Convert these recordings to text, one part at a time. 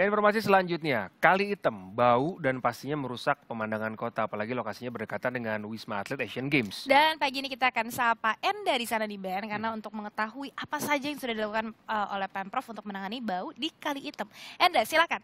Ke ya, informasi selanjutnya, kali item bau dan pastinya merusak pemandangan kota, apalagi lokasinya berdekatan dengan Wisma Atlet Asian Games. Dan pagi ini kita akan sapa Enda dari sana di Band, karena hmm. untuk mengetahui apa saja yang sudah dilakukan uh, oleh Pemprov untuk menangani bau di kali item. Enda, silakan.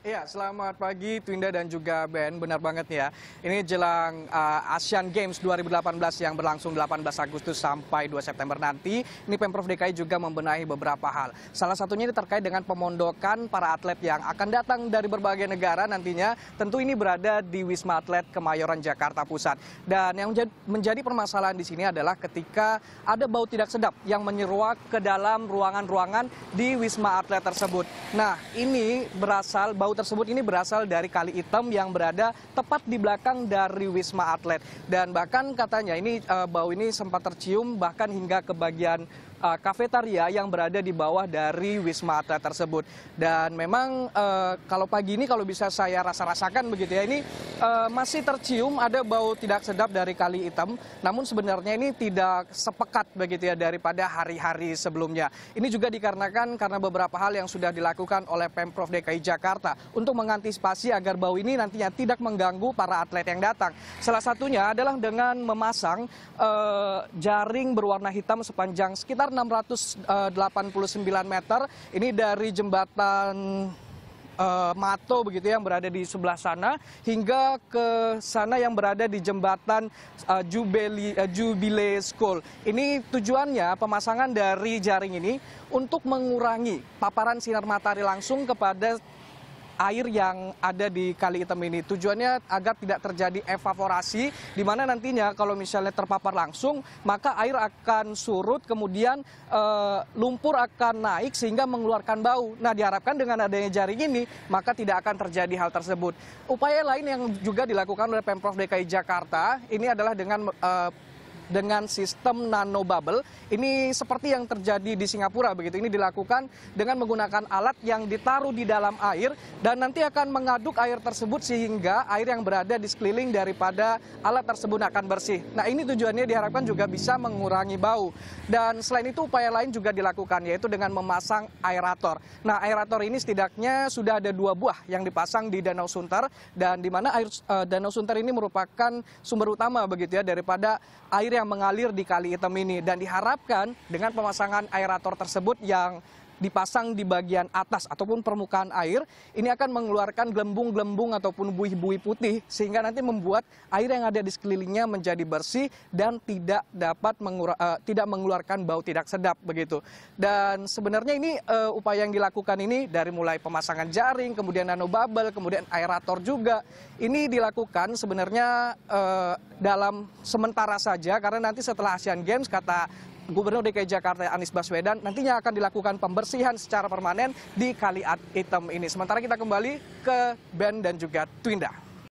Ya, selamat pagi Twinda dan juga Ben. Benar banget nih ya. Ini jelang uh, Asian Games 2018 yang berlangsung 18 Agustus sampai 2 September nanti. Ini Pemprov DKI juga membenahi beberapa hal. Salah satunya ini terkait dengan pemondokan para atlet yang akan datang dari berbagai negara nantinya. Tentu ini berada di Wisma Atlet Kemayoran Jakarta Pusat. Dan yang menjadi permasalahan di sini adalah ketika ada bau tidak sedap yang menyeruak ke dalam ruangan-ruangan di Wisma Atlet tersebut. Nah, ini berasal bau bau tersebut ini berasal dari kali hitam yang berada tepat di belakang dari Wisma Atlet. Dan bahkan katanya ini eh, bau ini sempat tercium bahkan hingga ke bagian Eh, kafetaria yang berada di bawah dari Wisma Atlet tersebut. Dan memang uh, kalau pagi ini kalau bisa saya rasa-rasakan begitu ya, ini uh, masih tercium ada bau tidak sedap dari kali hitam. Namun sebenarnya ini tidak sepekat begitu ya daripada hari-hari sebelumnya. Ini juga dikarenakan karena beberapa hal yang sudah dilakukan oleh Pemprov DKI Jakarta untuk mengantisipasi agar bau ini nantinya tidak mengganggu para atlet yang datang. Salah satunya adalah dengan memasang uh, jaring berwarna hitam sepanjang sekitar Eh, puluh 689 meter. Ini dari jembatan eh, Mato begitu ya, yang berada di sebelah sana hingga ke sana yang berada di jembatan uh, Jubeli, Jubile School. Ini tujuannya pemasangan dari jaring ini untuk mengurangi paparan sinar matahari langsung kepada air yang ada di Kali Item ini. Tujuannya agar tidak terjadi evaporasi, di mana nantinya kalau misalnya terpapar langsung, maka air akan surut, kemudian e, lumpur akan naik sehingga mengeluarkan bau. Nah, diharapkan dengan adanya jaring ini, maka tidak akan terjadi hal tersebut. Upaya lain yang juga dilakukan oleh Pemprov DKI Jakarta, ini adalah dengan e, dengan sistem nano bubble. Ini seperti yang terjadi di Singapura begitu. Ini dilakukan dengan menggunakan alat yang ditaruh di dalam air dan nanti akan mengaduk air tersebut sehingga air yang berada di sekeliling daripada alat tersebut akan bersih. Nah, ini tujuannya diharapkan juga bisa mengurangi bau. Dan selain itu upaya lain juga dilakukan yaitu dengan memasang aerator. Nah, aerator ini setidaknya sudah ada dua buah yang dipasang di Danau Sunter dan di mana air uh, Danau Sunter ini merupakan sumber utama begitu ya daripada air yang yang mengalir di kali item ini dan diharapkan dengan pemasangan aerator tersebut yang dipasang di bagian atas ataupun permukaan air, ini akan mengeluarkan gelembung-gelembung ataupun buih-buih putih sehingga nanti membuat air yang ada di sekelilingnya menjadi bersih dan tidak dapat mengura, uh, tidak mengeluarkan bau tidak sedap begitu. Dan sebenarnya ini uh, upaya yang dilakukan ini dari mulai pemasangan jaring, kemudian nano bubble, kemudian aerator juga. Ini dilakukan sebenarnya uh, dalam sementara saja karena nanti setelah Asian Games kata Gubernur DKI Jakarta Anies Baswedan nantinya akan dilakukan pembersihan secara permanen di Kali Item ini. Sementara kita kembali ke Ben dan juga Twinda.